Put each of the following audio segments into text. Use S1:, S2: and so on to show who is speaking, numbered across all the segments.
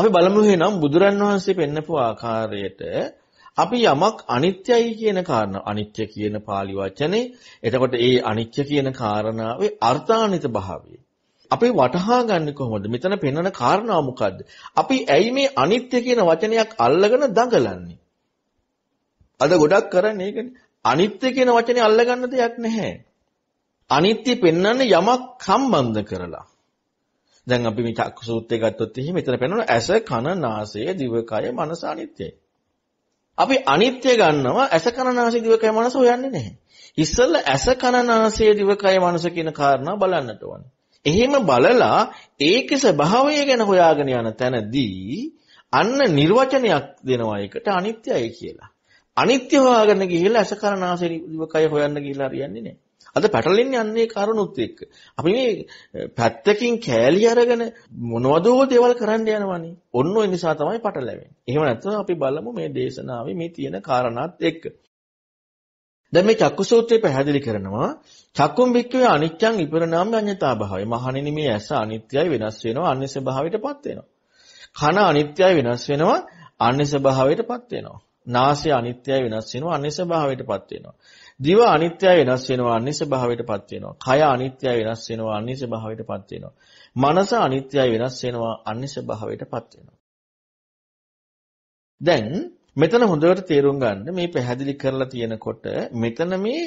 S1: අපි බලමු එහෙනම් බුදුරන් වහන්සේ පෙන්නපු ආකාරයට අපි යමක් අනිත්‍යයි කියන කාරණා අනිත්‍ය කියන pāli වචනේ එතකොට ඒ අනිත්‍ය කියන කාරණාවේ අර්ථානිත භාවය අපි වටහා ගන්න කොහොමද මෙතන පෙන්වන කාරණාව මොකද්ද අපි ඇයි මේ අනිත්‍ය කියන වචනයක් අල්ලගෙන දඟලන්නේ අද ගොඩක් කරන්නේ ඒකනේ අනිත්‍ය කියන වචනේ අල්ලගන්න දෙයක් නැහැ අනිත්‍ය පෙන්වන්නේ යමක් සම්බන්ධ කරලා දැන් අපි මේ චක්කු සූත්‍රය ගත්තොත් එහෙම මෙතන පෙන්වන ඇස කන නාසය දිවකය මනස අනිත්‍යයි. අපි අනිත්‍ය ගන්නවා ඇස කන නාසය දිවකය මනස හොයන්නේ නැහැ. ඉස්සෙල්ල ඇස කන නාසය දිවකය මනස කියන කාරණා බලන්නට ඕන. එහෙම බලලා ඒකේ ස්වභාවය ගැන හොයාගෙන යන තැනදී අන්න නිර්වචනයක් දෙනවා ඒකට අනිත්‍යයි කියලා. අනිත්‍ය හොයාගෙන ගිහිල්ලා ඇස කන නාසය දිවකය හොයන්න ගිහිල්ලා හරියන්නේ නැහැ. අද පැටලෙන්නේ අන්නේ කරුණුත් එක්ක. අපි මේ පැත්තකින් කෑලි අරගෙන මොනවදෝ දේවල් කරන්න යනවනේ. ඔන්න ඔය නිසා තමයි පැටලෙන්නේ. එහෙම නැත්නම් අපි බලමු මේ දේශනාවේ මේ තියෙන කාරණාත් එක්ක. දැන් මේ චක්කුසූත්‍රය පැහැදිලි කරනවා චක්කුම් වික්කවේ අනිත්‍යං විපරණාම අඤ්ඤතා භාවය. මහණෙනි මේ ඇස අනිත්‍යයි වෙනස් වෙනවා අනිත්‍ය ස්වභාවයටපත් වෙනවා. කන අනිත්‍යයි වෙනස් වෙනවා අනිත්‍ය ස්වභාවයටපත් වෙනවා. නාසය අනිත්‍යයි වෙනස් වෙනවා අනිත්‍ය ස්වභාවයටපත් වෙනවා. දිව අනිත්‍යයි වෙනස් වෙනවා අනිත්‍ය භාවයටපත් වෙනවා. කය අනිත්‍යයි වෙනස් වෙනවා අනිත්‍ය භාවයටපත් වෙනවා. මනස අනිත්‍යයි වෙනස් වෙනවා අනිත්‍ය භාවයටපත් වෙනවා. දැන් මෙතන හොඳට තේරුම් ගන්න මේ පැහැදිලි කරලා තියෙනකොට මෙතන මේ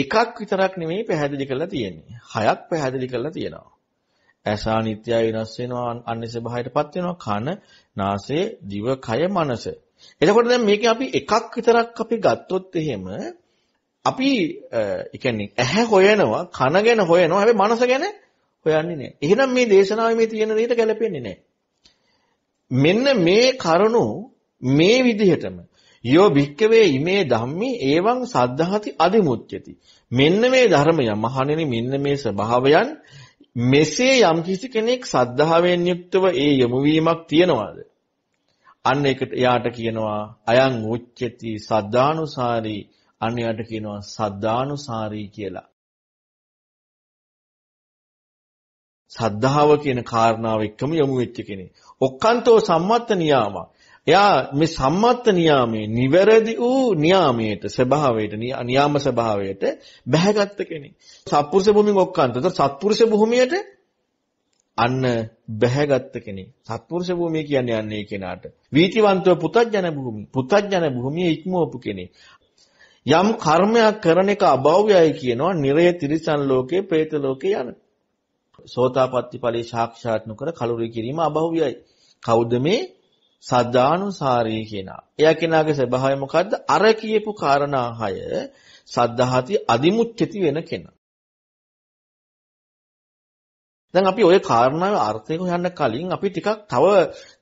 S1: එකක් විතරක් නෙමෙයි පැහැදිලි කරලා තියෙන්නේ. හයක් පැහැදිලි කරලා තියෙනවා. ඇස අනිත්‍යයි වෙනස් වෙනවා අනිත්‍ය භාවයටපත් වෙනවා. කන, නාසය, දිව, කය, මනස. එතකොට දැන් මේකේ අපි එකක් විතරක් අපි ගත්තොත් එහෙම අපි ඒ කියන්නේ ඇහැ හොයනවා, කන ගැන හොයනවා, හැබැයි මනස ගැන හොයන්නේ නැහැ. එහෙනම් මේ දේශනාවේ මේ තියෙන දෙයට ගැලපෙන්නේ නැහැ. මෙන්න මේ කරුණු මේ විදිහටම යෝ භික්කවේ ඉමේ ධම්මි එවං සද්ධාති අදිමුච්චති මෙන්න මේ ධර්මය මහණෙනි මෙන්න මේ ස්වභාවයන් මෙසේ යම් කිසි කෙනෙක් සද්ධාවෙන් යුක්තව ඒ යොමු වීමක් තියනවාද අන්න ඒකට එයාට කියනවා අයං උච්චති සද්ධානුසාරී අන්න එයාට කියනවා සද්ධානුසාරී කියලා. සද්ධාව කියන කාරණාව එක්කම යොමු වෙච්ච කෙනෙක්. ඔක්칸තෝ සම්මත්ත නියාම. එයා මේ සම්මත්ත නියාමයේ නිවැරදි වූ නියාමයට ස්වභාවයට නියාම ස්වභාවයට බැහැගත් කෙනෙක්. සත්පුරුෂ භූමියෙන් ඔක්칸ත. ඒතර සත්පුරුෂ භූමියට අන්න බැහැගත් කෙනෙක්. සත්පුරුෂ භූමිය කියන්නේ යන්නේ කෙනාට. වීතිවන්තව පුතඥන භූමිය. පුතඥන භූමිය ඉක්මවපු කෙනෙක්. යම් කර්මයක් කරන එක අභව්‍යයි කියනවා නිරය තිරිසන් ලෝකේ പ്രേත ලෝකේ යන. සෝතාපට්ටි ඵලයේ සාක්ෂාත් නොකර කලුරේ කිරීම අභව්‍යයි. කවුද මේ සද්ධානුසාරී කෙනා. එයා කෙනාගේ ස්වභාවය මොකද්ද? අර කියපු කාරණා හය සද්ධාහති අදිමුච්චති වෙන කෙනා. දැන් අපි ওই කාරණාවේ අර්ථය හොයන්න කලින් අපි ටිකක් තව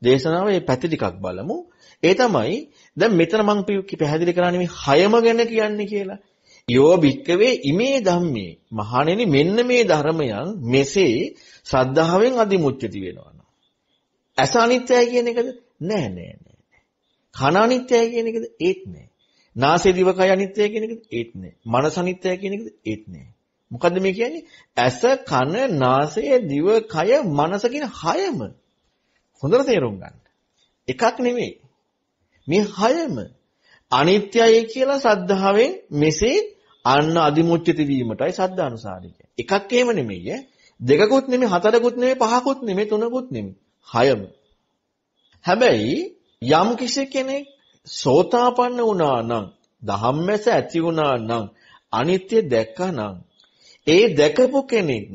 S1: දේශනාවේ පැති ටිකක් බලමු. ඒ තමයි දැන් මෙතන මම පැහැදිලි කරන්නේ මේ හයම ගැන කියන්නේ කියලා. යෝ භික්කවේ ඉමේ ධම්මේ මහණෙනි මෙන්න මේ ධර්මයන් මෙසේ ශ්‍රද්ධාවෙන් අදිමුච්චති වෙනවා. ඇස අනිත්‍යයි කියන එකද? නෑ නෑ නෑ. කන අනිත්‍යයි කියන එකද? ඒත් නෑ. නාසය දිවකය අනිත්‍යයි කියන එකද? ඒත් නෑ. මනස අනිත්‍යයි කියන එකද? ඒත් නෑ. මොකද්ද මේ කියන්නේ? ඇස, කන, නාසය, දිව, කය, මනස කියන හයම. හොඳට තේරුම් ගන්න. එකක් නෙමෙයි. මේ හයම අනිත්‍යයි කියලා සද්ධාවෙන් මෙසේ අන්න අදිමුච්චිත වීමටයි සද්ධානුසාරික. එකක් එහෙම නෙමෙයි. දෙකකුත් නෙමෙයි, හතරකුත් නෙමෙයි, පහකුත් නෙමෙයි, තුනකුත් නෙමෙයි. හයම. හැබැයි යම් කිසි කෙනෙක් සෝතාපන්න වුණා නම්, ධම්මැස ඇති වුණා නම්, අනිත්‍ය දැක්කා නම් ඒ දැකපු කෙනෙක්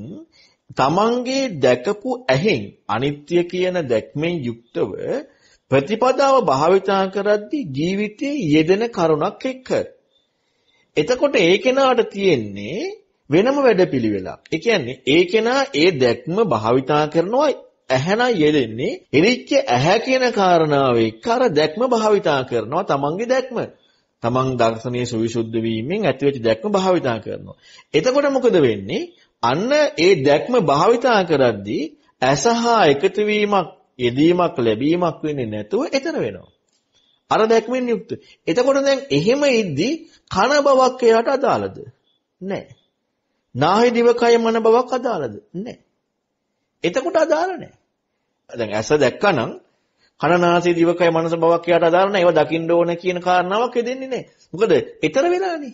S1: තමන්ගේ දැකපු ඇහෙන් අනිත්‍ය කියන දැක්මෙන් යුක්තව ප්‍රතිපදාව භාවිතා කරද්දී ජීවිතයේ යෙදෙන කරුණක් එක්ක එතකොට ඒ කෙනාට තියෙන්නේ වෙනම වැඩපිළිවෙලක්. ඒ කියන්නේ ඒ කෙනා ඒ දැක්ම භාවිතා කරනවා ඇහැන යෙදෙන්නේ එරිච්ච ඇහැ කියන කාරණාව එක්ක අර දැක්ම භාවිතා කරනවා තමන්ගේ දැක්ම. තමන් දර්ශනයේ සවිසුද්ධ වීමෙන් ඇතිවෙච්ච දැක්ම භාවිතා කරනවා. එතකොට මොකද වෙන්නේ? අන්න ඒ දැක්ම භාවිතා කරද්දී ඇසහා එකතු වීමක් යෙදීමක් ලැබීමක් වෙන්නේ නැතුව ඈතර වෙනවා. අර දැක්මෙන් යුක්ත. එතකොට දැන් එහෙම ඉද්දි කන බවක් එයාට අදාළද? නැහැ. නාහි දිවකය මන බවක් අදාළද? නැහැ. එතකොට අදාළ නැහැ. දැන් ඇස දැක්කනම් කනනාසය දිවකය මනස බවක් යාට අදාළ නැහැ. ඒවා දකින්න ඕන කියන කාරණාවක් එදෙන්නේ නැහැ. මොකද ඊතර වෙලානේ.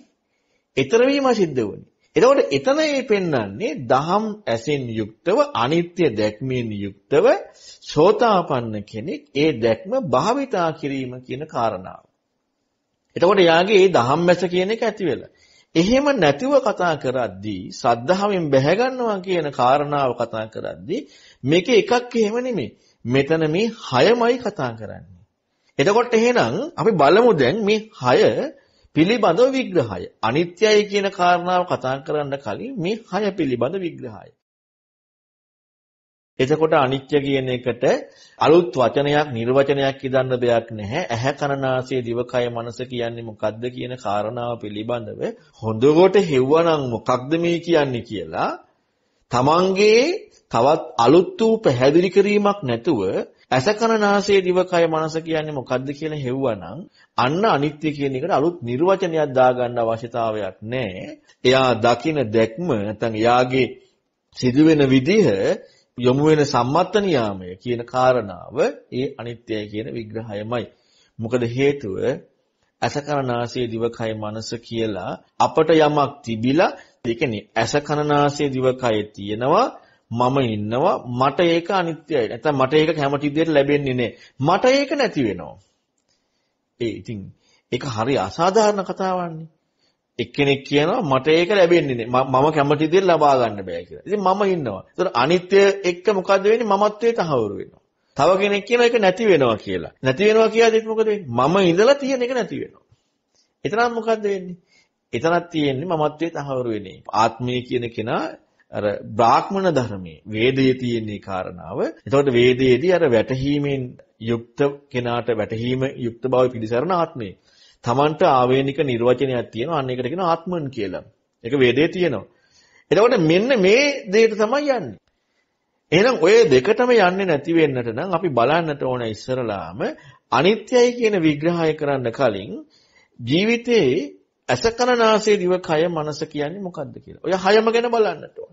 S1: ඊතර වීම සිද්ධ වෙන්නේ. එතකොට එතන මේ පෙන්වන්නේ දහම් ඇසෙන් යුක්තව අනිත්‍ය දැක්මෙන් යුක්තව සෝතාපන්න කෙනෙක් ඒ දැක්ම භාවිතා කිරීම කියන කාරණාව. එතකොට යාගේ මේ දහම් ඇස කියන එක ඇති වෙලා. එහෙම නැතිව කතා කරද්දී සද්ධාවෙන් බැහැ ගන්නවා කියන කාරණාව කතා කරද්දී මේක එකක් එහෙම නෙමෙයි. මෙතන මේ 6මයි කතා කරන්නේ. එතකොට එහෙනම් අපි බලමු දැන් මේ 6 පිළිබඳ විග්‍රහය. අනිත්‍යයි කියන කාරණාව කතා කරන්න කලින් මේ 6 පිළිබඳ විග්‍රහය. එතකොට අනිත්‍ය කියන එකට අලුත් වචනයක් නිර්වචනයක් ඉදන්න දෙයක් නැහැ. ඇහැ කනනාසය දිවකය මනස කියන්නේ මොකක්ද කියන කාරණාව පිළිබඳව හොඳකොට හෙව්වනම් මොකක්ද මේ කියන්නේ කියලා තමන්ගේ තවත් අලුත් වූ පැහැදිලි කිරීමක් නැතුව ඇසකරනාසයේ දිවකය මනස කියන්නේ මොකද්ද කියලා හෙව්වනම් අන්න අනිත්‍ය කියන එකට අලුත් නිර්වචනයක් දාගන්න අවශ්‍යතාවයක් නැහැ. එයා දකින දැක්ම නැත්නම් එයාගේ සිදුවෙන විදිහ යොමු වෙන සම්මත්ත නියාමය කියන කාරණාව ඒ අනිත්‍යය කියන විග්‍රහයමයි. මොකද හේතුව ඇසකරනාසය දිවකය මනස කියලා අපට යමක් තිබිලා ඒ කියන්නේ ඇසකරනාසය දිවකය තියෙනවා මම ඉන්නවා මට ඒක අනිත්‍යයි නැත්නම් මට ඒක කැමති විදිහට ලැබෙන්නේ නැහැ මට ඒක නැති වෙනවා ඒ ඉතින් ඒක හරි අසාධාරණ කතාවක්නේ එක්කෙනෙක් කියනවා මට ඒක ලැබෙන්නේ නැහැ මම කැමති විදිහට ලබා ගන්න බෑ කියලා ඉතින් මම ඉන්නවා ඒතර අනිත්‍ය එක්ක මොකද වෙන්නේ මමත්වයේ තහවුරු වෙනවා තව කෙනෙක් කියන එක නැති වෙනවා කියලා. නැති වෙනවා කියද්දිත් මොකද වෙන්නේ? මම ඉඳලා තියෙන එක නැති වෙනවා. එතනත් මොකද්ද වෙන්නේ? එතනක් තියෙන්නේ මමත්වයේ තහවුරු වෙන එක. ආත්මය කියන කෙනා අර බ්‍රාහ්මණ ධර්මයේ වේදයේ තියෙන කාරණාව. එතකොට වේදයේදී අර වැටහීමෙන් යුක්ත කෙනාට වැටහීම යුක්ත බව පිළිසරණ ආත්මය. Tamanට ආවේනික නිර්වචනයක් තියෙනවා. අන්න ඒකට කියනවා ආත්මන් කියලා. ඒක වේදයේ තියෙනවා. එතකොට මෙන්න මේ දෙයට තමයි යන්නේ. එහෙනම් ඔය දෙකටම යන්නේ නැති වෙන්නට නම් අපි බලන්නට ඕන ඉස්සරලාම අනිත්‍යයි කියන විග්‍රහය කරන්න කලින් ජීවිතේ අසකනාසේ දිව කය මනස කියන්නේ මොකද්ද කියලා. ඔය හයම ගැන බලන්නට ඕන.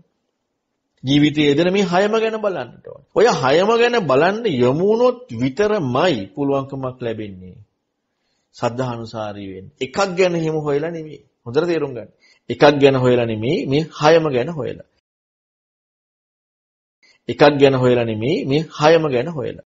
S1: ජීවිතයේ යෙදෙන මේ හයම ගැන බලන්නට ඕන. ඔය හයම ගැන බලන්න යමුනොත් විතරමයි පුළුවන්කමක් ලැබෙන්නේ. සද්ධානුසාරී වෙන්න. එකක් ගැන හිම හොයලා නෙමෙයි. හොඳට තේරුම් ගන්න. එකක් ගැන හොයලා නෙමෙයි මේ හයම ගැන හොයලා. එකක් ගැන හොයලා නෙමෙයි මේ හයම ගැන හොයලා.